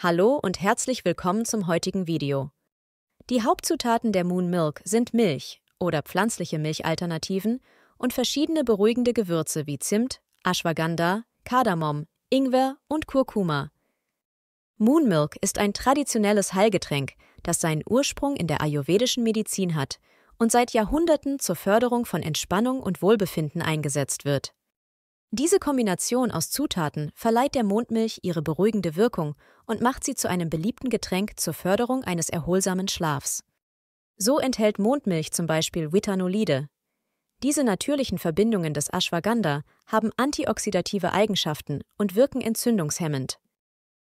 Hallo und herzlich willkommen zum heutigen Video. Die Hauptzutaten der Moon Milk sind Milch oder pflanzliche Milchalternativen und verschiedene beruhigende Gewürze wie Zimt, Ashwagandha, Kardamom, Ingwer und Kurkuma. Moon Milk ist ein traditionelles Heilgetränk, das seinen Ursprung in der ayurvedischen Medizin hat und seit Jahrhunderten zur Förderung von Entspannung und Wohlbefinden eingesetzt wird. Diese Kombination aus Zutaten verleiht der Mondmilch ihre beruhigende Wirkung und macht sie zu einem beliebten Getränk zur Förderung eines erholsamen Schlafs. So enthält Mondmilch zum Beispiel Vitanolide. Diese natürlichen Verbindungen des Ashwagandha haben antioxidative Eigenschaften und wirken entzündungshemmend.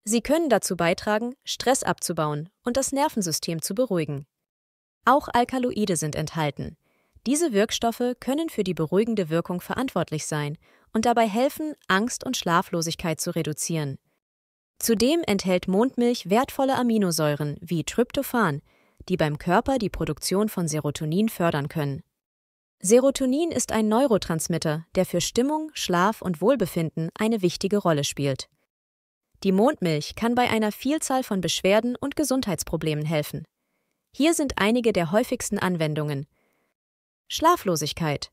Sie können dazu beitragen, Stress abzubauen und das Nervensystem zu beruhigen. Auch Alkaloide sind enthalten. Diese Wirkstoffe können für die beruhigende Wirkung verantwortlich sein und dabei helfen, Angst und Schlaflosigkeit zu reduzieren. Zudem enthält Mondmilch wertvolle Aminosäuren wie Tryptophan, die beim Körper die Produktion von Serotonin fördern können. Serotonin ist ein Neurotransmitter, der für Stimmung, Schlaf und Wohlbefinden eine wichtige Rolle spielt. Die Mondmilch kann bei einer Vielzahl von Beschwerden und Gesundheitsproblemen helfen. Hier sind einige der häufigsten Anwendungen. Schlaflosigkeit.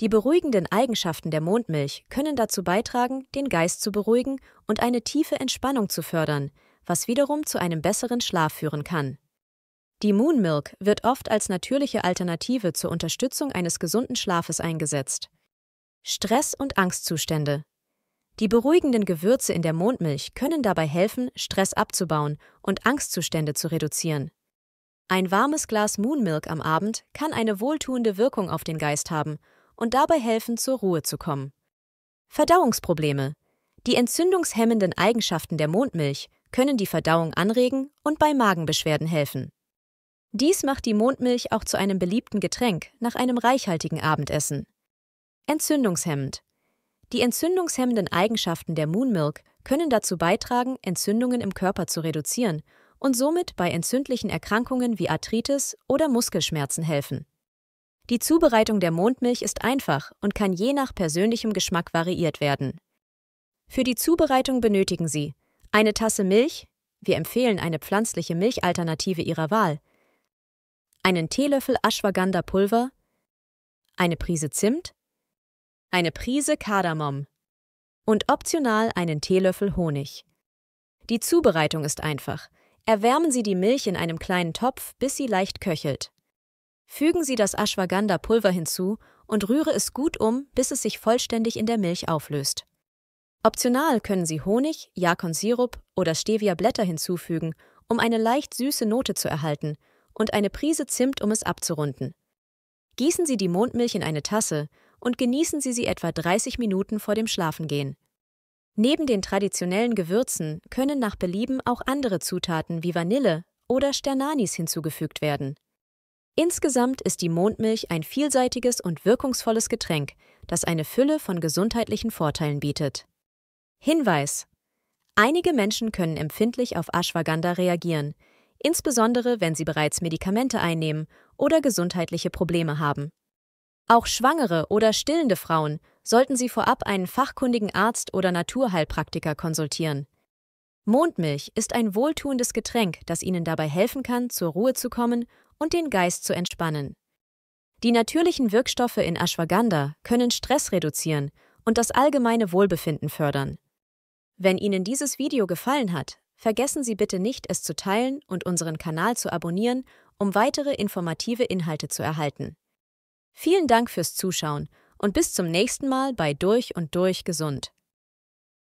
Die beruhigenden Eigenschaften der Mondmilch können dazu beitragen, den Geist zu beruhigen und eine tiefe Entspannung zu fördern, was wiederum zu einem besseren Schlaf führen kann. Die Moonmilk wird oft als natürliche Alternative zur Unterstützung eines gesunden Schlafes eingesetzt. Stress und Angstzustände. Die beruhigenden Gewürze in der Mondmilch können dabei helfen, Stress abzubauen und Angstzustände zu reduzieren. Ein warmes Glas Moonmilk am Abend kann eine wohltuende Wirkung auf den Geist haben und dabei helfen, zur Ruhe zu kommen. Verdauungsprobleme. Die entzündungshemmenden Eigenschaften der Mondmilch können die Verdauung anregen und bei Magenbeschwerden helfen. Dies macht die Mondmilch auch zu einem beliebten Getränk nach einem reichhaltigen Abendessen. Entzündungshemmend. Die entzündungshemmenden Eigenschaften der Moonmilk können dazu beitragen, Entzündungen im Körper zu reduzieren und somit bei entzündlichen Erkrankungen wie Arthritis oder Muskelschmerzen helfen. Die Zubereitung der Mondmilch ist einfach und kann je nach persönlichem Geschmack variiert werden. Für die Zubereitung benötigen Sie eine Tasse Milch, wir empfehlen eine pflanzliche Milchalternative Ihrer Wahl, einen Teelöffel Ashwagandha-Pulver, eine Prise Zimt, eine Prise Kardamom und optional einen Teelöffel Honig. Die Zubereitung ist einfach. Erwärmen Sie die Milch in einem kleinen Topf, bis sie leicht köchelt. Fügen Sie das Ashwagandha-Pulver hinzu und rühre es gut um, bis es sich vollständig in der Milch auflöst. Optional können Sie Honig, jakon oder Stevia-Blätter hinzufügen, um eine leicht süße Note zu erhalten, und eine Prise Zimt, um es abzurunden. Gießen Sie die Mondmilch in eine Tasse und genießen Sie sie etwa 30 Minuten vor dem Schlafengehen. Neben den traditionellen Gewürzen können nach Belieben auch andere Zutaten wie Vanille oder Sternanis hinzugefügt werden. Insgesamt ist die Mondmilch ein vielseitiges und wirkungsvolles Getränk, das eine Fülle von gesundheitlichen Vorteilen bietet. Hinweis: Einige Menschen können empfindlich auf Ashwagandha reagieren, insbesondere wenn sie bereits Medikamente einnehmen oder gesundheitliche Probleme haben. Auch schwangere oder stillende Frauen sollten sie vorab einen fachkundigen Arzt oder Naturheilpraktiker konsultieren. Mondmilch ist ein wohltuendes Getränk, das Ihnen dabei helfen kann, zur Ruhe zu kommen und den Geist zu entspannen. Die natürlichen Wirkstoffe in Ashwagandha können Stress reduzieren und das allgemeine Wohlbefinden fördern. Wenn Ihnen dieses Video gefallen hat, vergessen Sie bitte nicht, es zu teilen und unseren Kanal zu abonnieren, um weitere informative Inhalte zu erhalten. Vielen Dank fürs Zuschauen und bis zum nächsten Mal bei Durch und Durch Gesund.